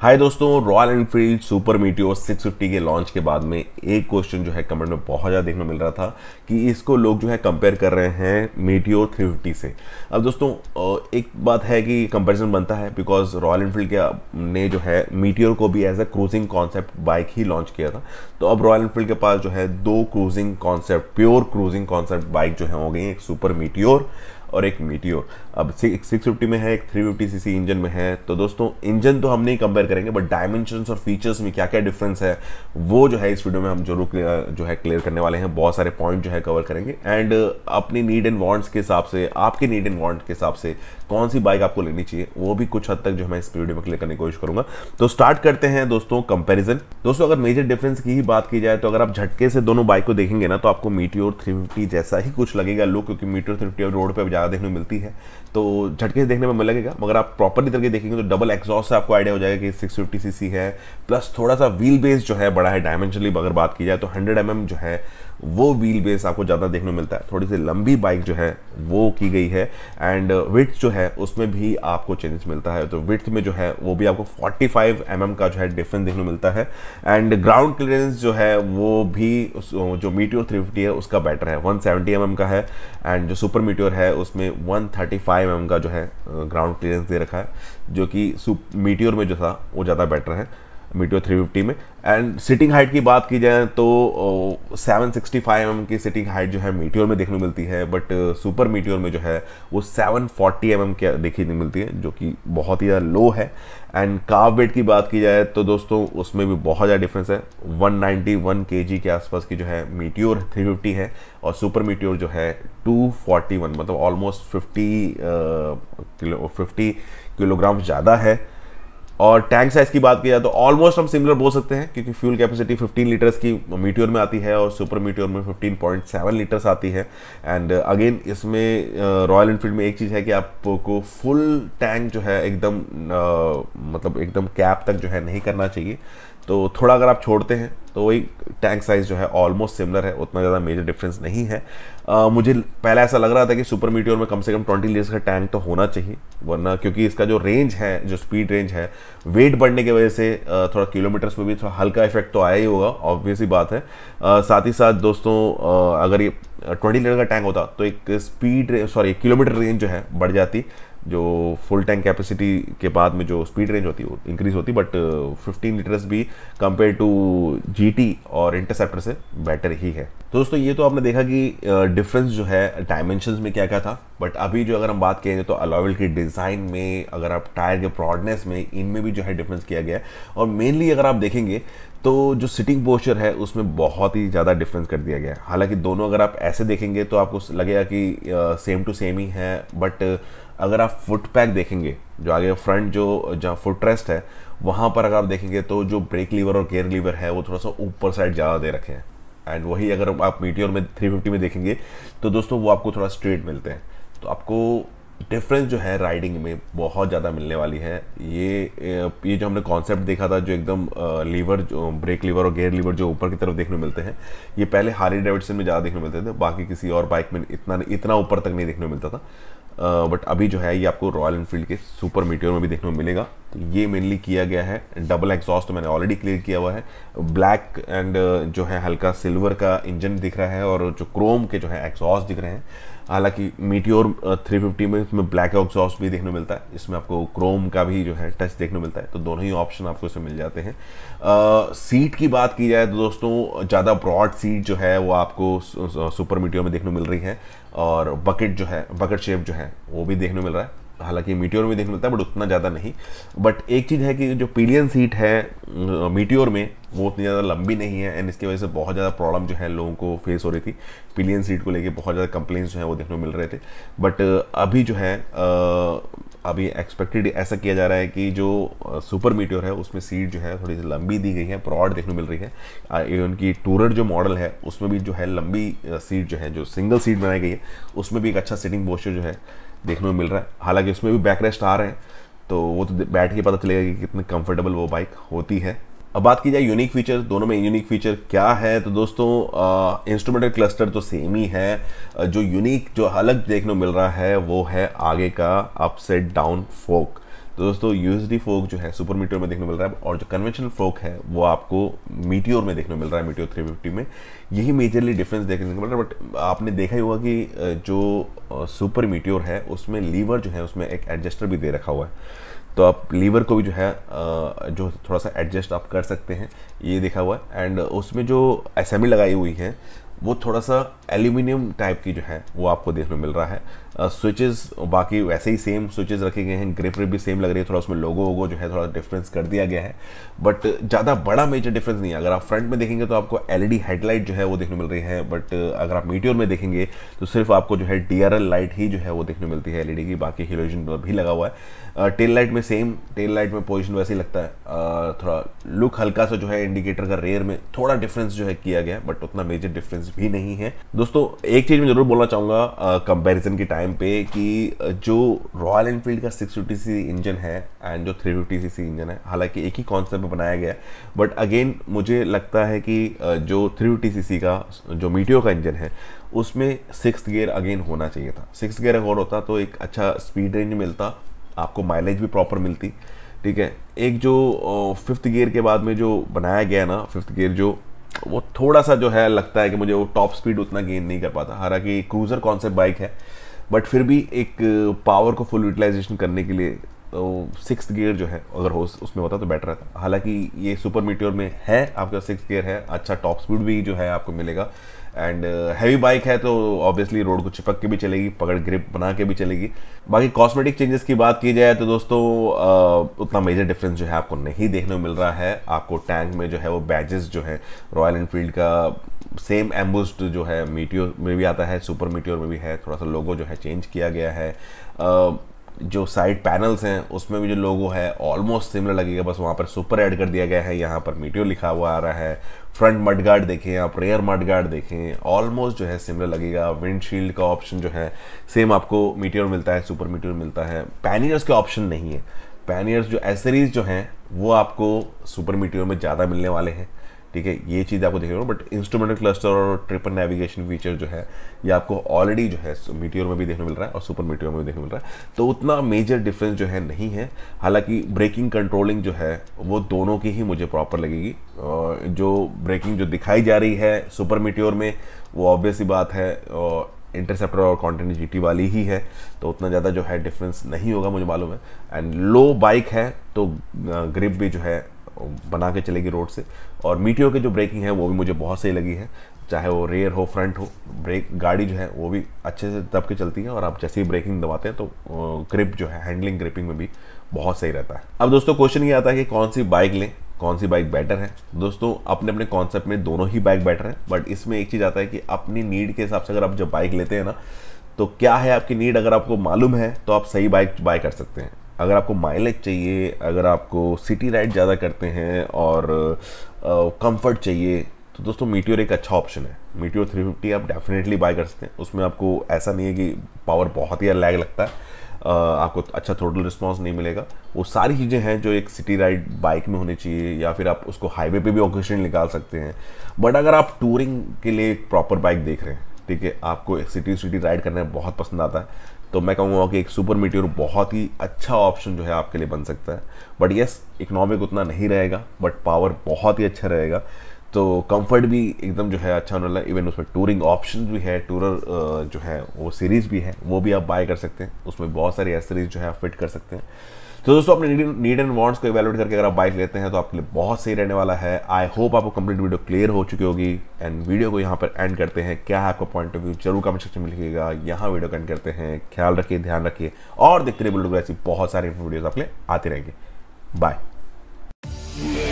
हाय दोस्तों royal Enfield super Meteor 650 के launch के बाद में एक क्वेश्चन जो है कमेंट में बहुत ज़्यादा देखने मिल रहा था कि इसको लोग जो है कंपेयर कर रहे हैं मीटियो 350 से अब दोस्तों एक बात है कि कंपैरिजन बनता है बिकॉज रॉयल एनफील्ड के ने जो है मीटियोर को भी as a cruising concept bike ही लॉन्च किया था तो अब रॉयल एनफील्ड के पास जो है दो cruising concept pure cruising concept bike जो है हो गई एक सुपर मीटियोर और एक मीटियोर अब सिक्स फिफ्टी में है एक थ्री फिफ्टी सी इंजन में है तो दोस्तों इंजन तो हम नहीं कंपेयर करेंगे बट डायमेंशन और फीचर्स में क्या क्या डिफरेंस है वो जो है इस वीडियो में हम जरूर जो है क्लियर करने वाले हैं बहुत सारे पॉइंट जो है कवर करेंगे एंड अपनी नीड एंड वॉन्ट्स के हिसाब से आपके नीड एंड वॉन्ट के हिसाब से कौन सी बाइक आपको लेनी चाहिए वो भी कुछ हद तक जो है मैं इस वीडियो में क्लियर करने की कोशिश करूंगा तो स्टार्ट करते हैं दोस्तों कंपेरिजन दोस्तों अगर मेजर डिफरेंस की ही बात की जाए तो अगर आप झटके से दोनों बाइक को देखेंगे ना तो आपको मीटियोर थ्री जैसा ही कुछ लगेगा लुक क्योंकि मीटियोर थ्री रोड पर ज़्यादा देखने में मिलती है तो झटके से देखने में लगेगा मगर आप प्रॉपरली तरीके देखेंगे तो डबल एक्सॉस्ट से आपको आइडिया हो जाएगा कि सिक्स फिफ्टी है प्लस थोड़ा सा व्हील बेस जो है बड़ा है डायमेंशनली अगर बात की जाए तो हंड्रेड एम mm जो है वो व्हील बेस आपको ज़्यादा देखने को मिलता है थोड़ी सी लंबी बाइक जो है वो की गई है एंड विथ जो है उसमें भी आपको चेंजेस मिलता है तो विथ में जो है वो भी आपको 45 फाइव mm का जो है डिफरेंस देखने को मिलता है एंड ग्राउंड क्लियरेंस जो है वो भी जो मीटियोर थ्री है उसका बेटर है वन सेवेंटी mm का है एंड जो सुपर मीटियोर है उसमें वन थर्टी mm का जो है ग्राउंड क्लियरेंस दे रखा है जो कि मीटियोर में जो था वो ज़्यादा बेटर है मीटो 350 में एंड सिटिंग हाइट की बात की जाए तो सेवन सिक्सटी फाइव एम की सिटिंग हाइट जो है मीटियोर में देखने मिलती है बट सुपर मीटियोर में जो है वो सेवन फोर्टी एम एम की देखने मिलती है जो कि बहुत ही ज़्यादा लो है एंड काव वेट की बात की जाए तो दोस्तों उसमें भी बहुत ज़्यादा डिफरेंस है 191 वन के आसपास की जो है मीटियोर फिफ्टी है और सुपर मीटियोर जो है वन मतलब almost fifty uh, kilo fifty kilogram ज़्यादा है और टैंक साइज़ की बात की जाए तो ऑलमोस्ट हम सिमिलर बोल सकते हैं क्योंकि फ्यूल कैपेसिटी 15 लीटर्स की मीटियोर में आती है और सुपर मीटियोर में 15.7 लीटर्स आती है एंड अगेन uh, इसमें रॉयल uh, इनफील्ड में एक चीज़ है कि आपको फुल टैंक जो है एकदम uh, मतलब एकदम कैप तक जो है नहीं करना चाहिए तो थोड़ा अगर आप छोड़ते हैं तो वही टैंक साइज़ जो है ऑलमोस्ट सिमिलर है उतना ज़्यादा मेजर डिफरेंस नहीं है आ, मुझे पहले ऐसा लग रहा था कि सुपर मीटियोर में कम से कम 20 लीटर्स का टैंक तो होना चाहिए वरना क्योंकि इसका जो रेंज है जो स्पीड रेंज है वेट बढ़ने की वजह से थोड़ा किलोमीटर्स में भी थोड़ा हल्का इफेक्ट तो आया ही होगा ऑब्वियस ही बात है आ, साथ ही साथ दोस्तों आ, अगर ये ट्वेंटी लीटर का टैंक होता तो एक स्पीड सॉरी किलोमीटर रेंज जो है बढ़ जाती जो फुल टैंक कैपेसिटी के बाद में जो स्पीड रेंज होती है वो इंक्रीज होती बट फिफ्टीन लीटर्स भी कंपेयर टू जी और इंटरसेप्टर से बेटर ही है तो दोस्तों ये तो आपने देखा कि डिफरेंस uh, जो है डायमेंशन में क्या क्या था बट अभी जो अगर हम बात करें तो अलॉयल की डिज़ाइन में अगर आप टायर के ब्रॉडनेस में इनमें भी जो है डिफरेंस किया गया और मेनली अगर आप देखेंगे तो जो सिटिंग पोस्चर है उसमें बहुत ही ज़्यादा डिफरेंस कर दिया गया है हालांकि दोनों अगर आप ऐसे देखेंगे तो आपको लगेगा कि सेम टू सेम ही है बट अगर आप फुट पैक देखेंगे जो आगे फ्रंट जो जहाँ फुट रेस्ट है वहाँ पर अगर आप देखेंगे तो जो ब्रेक लीवर और गेयर लीवर है वो थोड़ा सा ऊपर साइड ज़्यादा दे रखे हैं एंड वही अगर आप मीटियोर में 350 में देखेंगे तो दोस्तों वो आपको थोड़ा स्ट्रेट मिलते हैं तो आपको डिफरेंस जो है राइडिंग में बहुत ज़्यादा मिलने वाली है ये ये जो हमने कॉन्सेप्ट देखा था जो एकदम लीवर जो ब्रेक लीवर और गेयर लीवर जो ऊपर की तरफ देखने मिलते हैं ये पहले हारी डेविडसन में ज़्यादा देखने मिलते थे बाकी किसी और बाइक में इतना इतना ऊपर तक नहीं देखने मिलता था बट अभी जो है ये आपको रॉयल इनफील्ड के सुपर मीटियर में भी देखने को मिलेगा तो ये मेनली किया गया है डबल एग्जॉस्ट तो मैंने ऑलरेडी क्लियर किया हुआ है ब्लैक एंड जो है हल्का सिल्वर का इंजन दिख रहा है और जो क्रोम के जो है एग्जॉस्ट दिख रहे हैं हालांकि मीटियोर थ्री फिफ्टी में इसमें ब्लैक एग्जॉस्ट भी देखने मिलता है इसमें आपको क्रोम का भी जो है टच देखने मिलता है तो दोनों ही ऑप्शन आपको इसमें मिल जाते हैं सीट uh, की बात की जाए तो दोस्तों ज़्यादा ब्रॉड सीट जो है वो आपको सुपर मीटियोर में देखने मिल रही है और बकेट जो है बकेट शेप जो है वो भी देखने मिल रहा है हालांकि मीटियोर में देखने मिलता है बट उतना ज़्यादा नहीं बट एक चीज़ है कि जो पीलियन सीट है मीटियोर में वो उतनी ज़्यादा लंबी नहीं है एंड इसकी वजह से बहुत ज़्यादा प्रॉब्लम जो है लोगों को फेस हो रही थी पीलियन सीट को लेके बहुत ज़्यादा कंप्लेंट्स जो है वो देखने को मिल रहे थे बट अभी जो है अभी एक्सपेक्टेड ऐसा किया जा रहा है कि जो सुपर मीटियोर है उसमें सीट जो है थोड़ी सी लंबी दी गई है ब्रॉड देखने को मिल रही है उनकी टूरर जो मॉडल है उसमें भी जो है लंबी सीट जो है जो सिंगल सीट बनाई गई है उसमें भी एक अच्छा सिटिंग पोस्टर जो है देखने में मिल रहा है हालांकि उसमें भी बैक रेस्ट आ रहे हैं तो वो तो बैठ के पता चलेगा कि कितनी कंफर्टेबल वो बाइक होती है अब बात की जाए यूनिक फीचर दोनों में यूनिक फीचर क्या है तो दोस्तों इंस्ट्रूमेंटल क्लस्टर तो सेम ही है जो यूनिक जो अलग देखने को मिल रहा है वो है आगे का अपसेट डाउन फोक तो दोस्तों यूएसडी फोक जो है सुपर मीटियोर में देखने मिल रहा है और जो कन्वेंशनल फोक है वो आपको मीटियोर में देखने मिल रहा है मीटियोर 350 में यही मेजरली डिफरेंस देखने को मिल रहा है बट आपने देखा ही होगा कि जो सुपर मीटियोर है उसमें लीवर जो है उसमें एक एडजस्टर भी दे रखा हुआ है तो आप लीवर को भी जो है जो थोड़ा सा एडजस्ट आप कर सकते हैं ये देखा हुआ है एंड उसमें जो असेंबली लगाई हुई है वो थोड़ा सा एल्यूमिनियम टाइप की जो है वो आपको देखने मिल रहा है स्विचेस uh, बाकी वैसे ही सेम स्विचेस रखे गए हैं ग्रिप भी सेम लग रही है थोड़ा उसमें लोगो वोगो जो है थोड़ा डिफरेंस कर दिया गया है बट ज़्यादा बड़ा मेजर डिफरेंस नहीं है अगर आप फ्रंट में देखेंगे तो आपको एलईडी हेडलाइट जो है वो देखने मिल रही है बट अगर आप मीटियोर में देखेंगे तो सिर्फ आपको जो है डी लाइट ही जो है वो देखने मिलती है एल की बाकी हिलोजन भी लगा हुआ है टेल uh, लाइट में सेम टेल लाइट में पोजिशन वैसे ही लगता है uh, थोड़ा लुक हल्का सा जो है इंडिकेटर का रेयर में थोड़ा डिफरेंस जो है किया गया बट उतना मेजर डिफरेंस चांसेस भी नहीं है दोस्तों एक चीज़ मैं जरूर बोलना चाहूंगा कंपेरिजन के टाइम पे कि जो रॉयल एनफील्ड का सिक्स फिफ्टी सी इंजन है एंड जो three fifty C C engine है हालांकि एक ही कॉन्सेप्ट में बनाया गया बट अगेन मुझे लगता है कि जो थ्री फिफ्टी सी सी का जो मीटियो का इंजन है उसमें सिक्स गियर अगेन होना चाहिए था सिक्स गियर अगर होता तो एक अच्छा स्पीड रेंज मिलता आपको माइलेज भी प्रॉपर मिलती ठीक है एक जो फिफ्थ गियर के बाद में जो बनाया गया ना फिफ्थ गियर जो वो थोड़ा सा जो है लगता है कि मुझे वो टॉप स्पीड उतना गेन नहीं कर पाता हालांकि क्रूज़र कॉन्सेप्ट बाइक है बट फिर भी एक पावर को फुल यूटिलाइजेशन करने के लिए तो सिक्स गियर जो है अगर हो उसमें होता तो बेटर रहता हालांकि ये सुपर मीटियोर में है आपका सिक्स गियर है अच्छा टॉप स्पीड भी जो है आपको मिलेगा एंड हैवी बाइक है तो ऑब्वियसली रोड को चिपक के भी चलेगी पकड़ ग्रिप बना के भी चलेगी बाकी कॉस्मेटिक चेंजेस की बात की जाए तो दोस्तों uh, उतना मेजर डिफरेंस जो है आपको नहीं देखने को मिल रहा है आपको टैंक में जो है वो बैजेस जो है रॉयल इनफील्ड का सेम एम्बुस्ड जो है मीटियो में भी आता है सुपर मीटियोर में भी है थोड़ा सा लोगो जो है चेंज किया गया है uh, जो साइड पैनल्स हैं उसमें भी जो लोगो है ऑलमोस्ट सिमिलर लगेगा बस वहाँ पर सुपर ऐड कर दिया गया है यहाँ पर मीटियो लिखा हुआ आ रहा है फ्रंट मडगार्ड देखें आप रेयर मडगार्ड देखें ऑलमोस्ट जो है सिमिलर लगेगा विंडशील्ड का ऑप्शन जो है सेम आपको मीटियोर मिलता है सुपर मीटियोर मिलता है पैनियर्स के ऑप्शन नहीं है पैनियर्स जो एसरीज जो हैं वो आपको सुपर मीटियोर में ज़्यादा मिलने वाले हैं ठीक है ये चीज़ आपको देखेगा बट इंस्ट्रूमेंटल क्लस्टर और ट्रिपल नेविगेशन फीचर जो है ये आपको ऑलरेडी जो है मीटियोर में भी देखने मिल रहा है और सुपर मीटियोर में भी देखने मिल रहा है तो उतना मेजर डिफरेंस जो है नहीं है हालांकि ब्रेकिंग कंट्रोलिंग जो है वो दोनों की ही मुझे प्रॉपर लगेगी और जो ब्रेकिंग जो दिखाई जा रही है सुपर मीटियोर में वो ऑब्वियसली बात है और इंटरसेप्टर और कॉन्टेंट जी वाली ही है तो उतना ज़्यादा जो है डिफरेंस नहीं होगा मुझे मालूम है एंड लो बाइक है तो ग्रिप भी जो है बना के चलेगी रोड से और मीटियो की जो ब्रेकिंग है वो भी मुझे बहुत सही लगी है चाहे वो रेयर हो फ्रंट हो ब्रेक गाड़ी जो है वो भी अच्छे से दब के चलती है और आप जैसे ही ब्रेकिंग दबाते हैं तो ग्रिप जो है हैंडलिंग ग्रिपिंग में भी बहुत सही रहता है अब दोस्तों क्वेश्चन ये आता है कि कौन सी बाइक लें कौन सी बाइक बेटर है दोस्तों अपने अपने कॉन्सेप्ट में दोनों ही बाइक बेटर है बट इसमें एक चीज़ आता है कि अपनी नीड के हिसाब से अगर आप जब बाइक लेते हैं ना तो क्या है आपकी नीड अगर आपको मालूम है तो आप सही बाइक बाय कर सकते हैं अगर आपको माइलेज चाहिए अगर आपको सिटी राइड ज़्यादा करते हैं और कंफर्ट चाहिए तो दोस्तों मीटियोर एक अच्छा ऑप्शन है मीटियोर 350 आप डेफिनेटली बाय कर सकते हैं उसमें आपको ऐसा नहीं है कि पावर बहुत ही लैग लगता है आपको अच्छा थोटल रिस्पॉन्स नहीं मिलेगा वो सारी चीज़ें हैं जो एक सिटी राइड बाइक में होनी चाहिए या फिर आप उसको हाईवे पे भी ऑकेशन निकाल सकते हैं बट अगर आप टूरिंग के लिए एक प्रॉपर बाइक देख रहे हैं ठीक है आपको सिटी सिटी राइड करना बहुत पसंद आता है तो मैं कहूँगा कि एक सुपर मीटियोर बहुत ही अच्छा ऑप्शन जो है आपके लिए बन सकता है बट येस इकनॉमिक उतना नहीं रहेगा बट पावर बहुत ही अच्छा रहेगा तो कंफर्ट भी एकदम जो है अच्छा होने लगा इवन उसमें टूरिंग ऑप्शन भी है टूरर जो है वो सीरीज़ भी है वो भी आप बाय कर सकते हैं उसमें बहुत सारी एसरीज जो है आप फिट कर सकते हैं तो दोस्तों अपने नीड एंड वॉन्ट्स को इवेलुएट करके अगर आप बाइक लेते हैं तो आपके लिए बहुत सही रहने वाला है आई होप आपको कंप्लीट वीडियो क्लियर हो चुकी होगी एंड वीडियो को यहाँ पर एंड करते हैं क्या है आपका पॉइंट ऑफ व्यू जरूर कमेंट सेक्शन में लिखिएगा यहाँ वीडियो को एंड करते हैं ख्याल रखिए ध्यान रखिए और देखते रहिए बिल्कुल ऐसी बहुत सारी वीडियोज़ आपके आते रहेंगे बाय